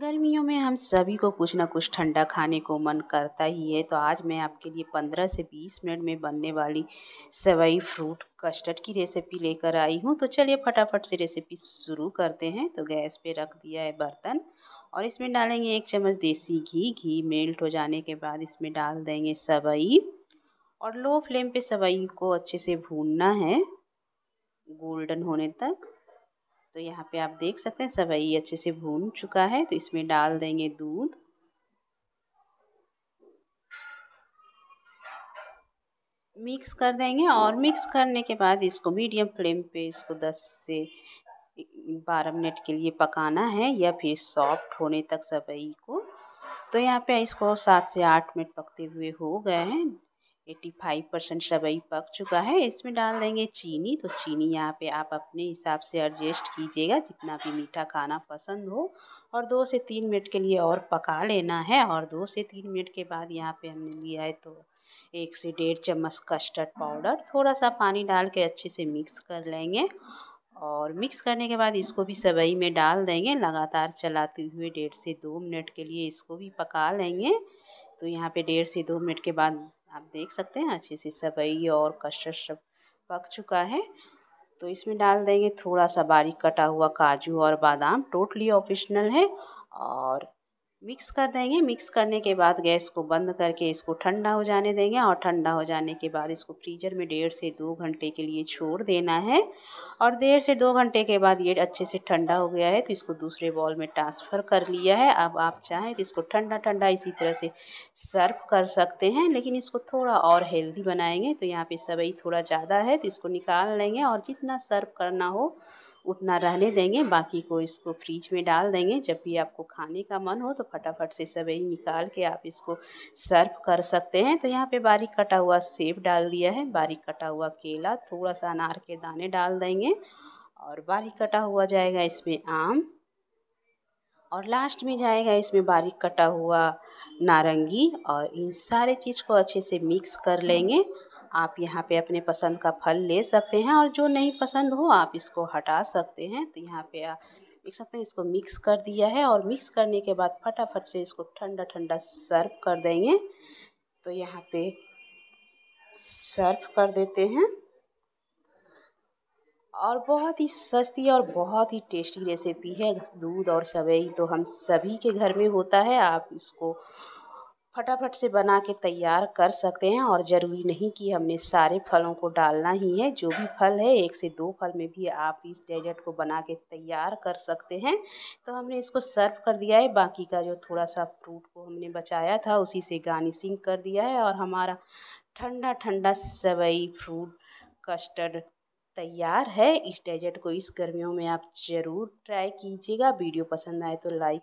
गर्मियों में हम सभी को कुछ ना कुछ ठंडा खाने को मन करता ही है तो आज मैं आपके लिए 15 से 20 मिनट में बनने वाली सेवई फ्रूट कस्टर्ड की रेसिपी लेकर आई हूँ तो चलिए फटाफट से रेसिपी शुरू करते हैं तो गैस पे रख दिया है बर्तन और इसमें डालेंगे एक चम्मच देसी घी घी मेल्ट हो जाने के बाद इसमें डाल देंगे सेवई और लो फ्लेम पर सेवई को अच्छे से भूनना है गोल्डन होने तक तो यहाँ पे आप देख सकते हैं सवई अच्छे से भून चुका है तो इसमें डाल देंगे दूध मिक्स कर देंगे और मिक्स करने के बाद इसको मीडियम फ्लेम पे इसको 10 से 12 मिनट के लिए पकाना है या फिर सॉफ्ट होने तक सवई को तो यहाँ पे इसको सात से आठ मिनट पकते हुए हो गए हैं 85 फाइव परसेंट सबई पक चुका है इसमें डाल देंगे चीनी तो चीनी यहाँ पे आप अपने हिसाब से एडजस्ट कीजिएगा जितना भी मीठा खाना पसंद हो और दो से तीन मिनट के लिए और पका लेना है और दो से तीन मिनट के बाद यहाँ पे हमने लिया है तो एक से डेढ़ चम्मच कस्टर्ड पाउडर थोड़ा सा पानी डाल के अच्छे से मिक्स कर लेंगे और मिक्स करने के बाद इसको भी सेवई में डाल देंगे लगातार चलाते हुए डेढ़ से दो मिनट के लिए इसको भी पका लेंगे तो यहाँ पे डेढ़ से दो मिनट के बाद आप देख सकते हैं अच्छे से सबई और कस्टर्ड सब पक चुका है तो इसमें डाल देंगे थोड़ा सा बारीक कटा हुआ काजू और बादाम टोटली ऑप्शनल है और मिक्स कर देंगे मिक्स करने के बाद गैस को बंद करके इसको ठंडा हो जाने देंगे और ठंडा हो जाने के बाद इसको फ्रीजर में डेढ़ से दो घंटे के लिए छोड़ देना है और डेढ़ से दो घंटे के बाद ये अच्छे से ठंडा हो गया है तो इसको दूसरे बॉल में ट्रांसफ़र कर लिया है अब आप चाहें तो इसको ठंडा ठंडा इसी तरह से सर्व कर सकते हैं लेकिन इसको थोड़ा और हेल्दी बनाएंगे तो यहाँ पर सवई थोड़ा ज़्यादा है तो इसको निकाल लेंगे और जितना सर्व करना हो उतना रहने देंगे बाकी को इसको फ्रिज में डाल देंगे जब भी आपको खाने का मन हो तो फटाफट से सवेरी निकाल के आप इसको सर्व कर सकते हैं तो यहाँ पे बारीक कटा हुआ सेब डाल दिया है बारीक कटा हुआ केला थोड़ा सा अनार के दाने डाल देंगे और बारीक कटा हुआ जाएगा इसमें आम और लास्ट में जाएगा इसमें बारीक कटा हुआ नारंगी और इन सारे चीज़ को अच्छे से मिक्स कर लेंगे आप यहाँ पे अपने पसंद का फल ले सकते हैं और जो नहीं पसंद हो आप इसको हटा सकते हैं तो यहाँ पे आप देख सकते हैं इसको मिक्स कर दिया है और मिक्स करने के बाद फटाफट से इसको ठंडा ठंडा सर्व कर देंगे तो यहाँ पे सर्व कर देते हैं और बहुत ही सस्ती और बहुत ही टेस्टी रेसिपी है दूध और सेवई तो हम सभी के घर में होता है आप इसको फटाफट से बना के तैयार कर सकते हैं और ज़रूरी नहीं कि हमने सारे फलों को डालना ही है जो भी फल है एक से दो फल में भी आप इस डेजर्ट को बना के तैयार कर सकते हैं तो हमने इसको सर्व कर दिया है बाकी का जो थोड़ा सा फ्रूट को हमने बचाया था उसी से गार्निशिंग कर दिया है और हमारा ठंडा ठंडा सेवई फ्रूट कस्टर्ड तैयार है इस डेजर्ट को इस गर्मियों में आप ज़रूर ट्राई कीजिएगा वीडियो पसंद आए तो लाइक